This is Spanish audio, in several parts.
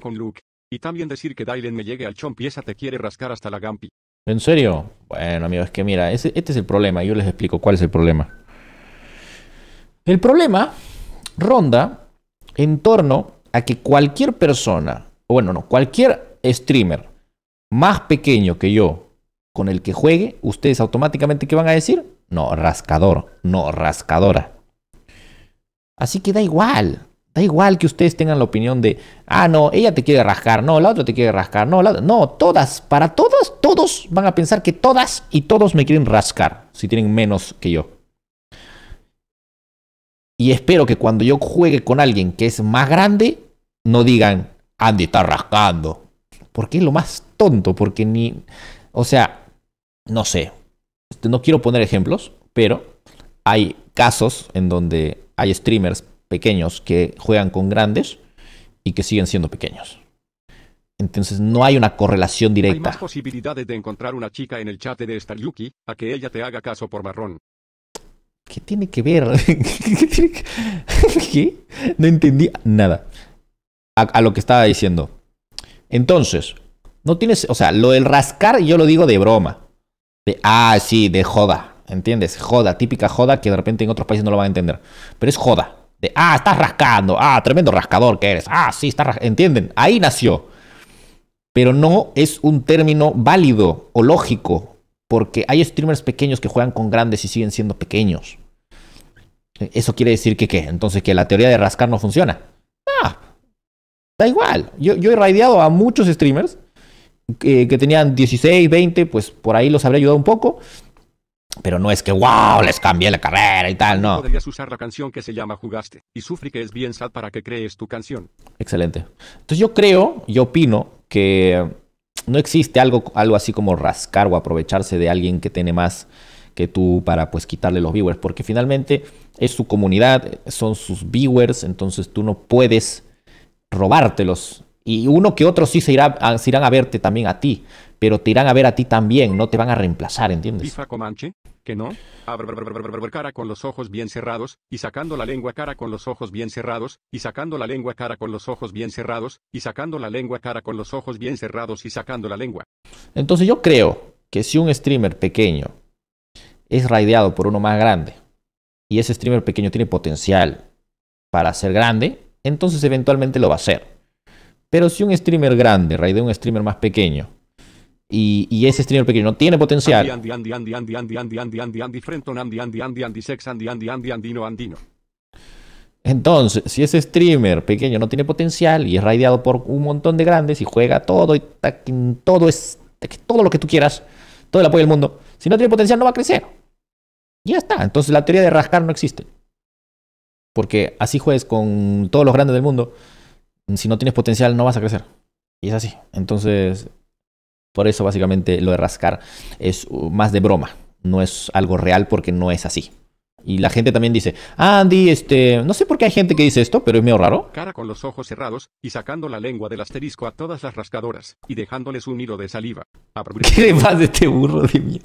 con Luke. Y también decir que Dylan me llegue al chompi, esa te quiere rascar hasta la gampi. ¿En serio? Bueno, amigo, es que mira, este es el problema. Yo les explico cuál es el problema. El problema ronda en torno a que cualquier persona, o bueno, no, cualquier streamer más pequeño que yo con el que juegue, ustedes automáticamente, ¿qué van a decir? No, rascador, no, rascadora. Así que da igual. Da igual que ustedes tengan la opinión de, ah, no, ella te quiere rascar, no, la otra te quiere rascar, no, la otra. No, todas, para todas, todos van a pensar que todas y todos me quieren rascar, si tienen menos que yo. Y espero que cuando yo juegue con alguien que es más grande, no digan, Andy está rascando. Porque es lo más tonto, porque ni. O sea, no sé. No quiero poner ejemplos, pero hay casos en donde hay streamers pequeños que juegan con grandes y que siguen siendo pequeños. Entonces no hay una correlación directa. Hay más posibilidades de encontrar una chica en el chat de Star Yuki a que ella te haga caso por marrón. ¿Qué tiene que ver? ¿Qué? No entendí nada a, lo que estaba diciendo. Entonces, no tienes, o sea, lo del rascar yo lo digo de broma. De, ah, sí, de joda, ¿entiendes? Joda, típica joda que de repente en otros países no lo van a entender. Pero es joda ah, estás rascando. Ah, tremendo rascador que eres. Ah, sí, estás ¿Entienden? Ahí nació. Pero no es un término válido o lógico. Porque hay streamers pequeños que juegan con grandes y siguen siendo pequeños. Eso quiere decir que qué? Entonces que la teoría de rascar no funciona. Ah, da igual. Yo, he raideado a muchos streamers que, eh, que tenían 16, 20, pues por ahí los habría ayudado un poco. Pero no es que, wow, les cambié la carrera y tal, no. Podrías usar la canción que se llama Jugaste y Sufri que es bien sad para que crees tu canción. Excelente. Entonces yo creo, yo opino que no existe algo, algo así como rascar o aprovecharse de alguien que tiene más que tú para pues quitarle los viewers, porque finalmente es su comunidad, son sus viewers, entonces tú no puedes robártelos y uno que otro sí se, irá, ah, irán a verte también a ti, pero te irán a ver a ti también, no te van a reemplazar, ¿entiendes? FIFA ¿Que no? Cara con los ojos bien cerrados, y sacando la lengua cara con los ojos bien cerrados, y sacando la lengua cara con los ojos bien cerrados, y sacando la lengua cara con los ojos bien cerrados y sacando la lengua. Entonces yo creo que si un streamer pequeño es raideado por uno más grande, y ese streamer pequeño tiene potencial para ser grande, entonces eventualmente lo va a ser. Pero si un streamer grande raidea un streamer más pequeño y, ese streamer pequeño no tiene potencial. Entonces, si ese streamer pequeño no tiene potencial y es raideado por un montón de grandes y juega todo y todo es todo lo que tú quieras, todo el apoyo del mundo, si no tiene potencial no va a crecer. Ya está. Entonces la teoría de rascar no existe. Porque así juegues con todos los grandes del mundo, si no tienes potencial no vas a crecer. Y es así. Entonces, por eso básicamente lo de rascar es más de broma. No es algo real porque no es así. Y la gente también dice, Andy, este, no sé por qué hay gente que dice esto, pero es medio raro. Cara con los ojos cerrados y sacando la lengua del asterisco a todas las rascadoras y dejándoles un hilo de saliva. ¿Qué más de este burro de mí?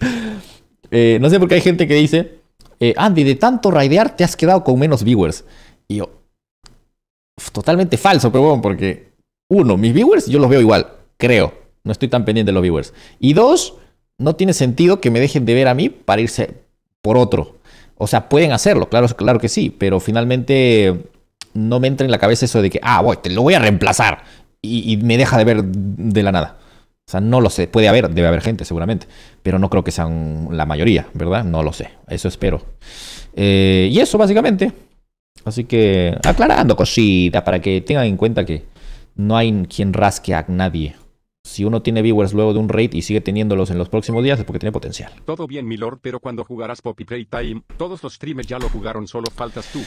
Eh, no sé por qué hay gente que dice, eh, Andy, de tanto raidear te has quedado con menos viewers. Y yo, totalmente falso, pero bueno, porque uno, mis viewers yo los veo igual, creo. No estoy tan pendiente de los viewers. Y dos, no tiene sentido que me dejen de ver a mí para irse por otro. O sea, pueden hacerlo, claro, claro que sí, pero finalmente no me entra en la cabeza eso de que, ah, voy, te lo voy a reemplazar y, me deja de ver de la nada. O sea, no lo sé, puede haber, debe haber gente seguramente, pero no creo que sean la mayoría, ¿verdad? No lo sé, eso espero. Eh, y eso básicamente. Así que aclarando cositas para que tengan en cuenta que no hay quien rasque a nadie. Si uno tiene viewers luego de un raid y sigue teniéndolos en los próximos días es porque tiene potencial. Todo bien, mi lord, pero cuando jugarás Poppy Playtime, todos los streamers ya lo jugaron, solo faltas tú.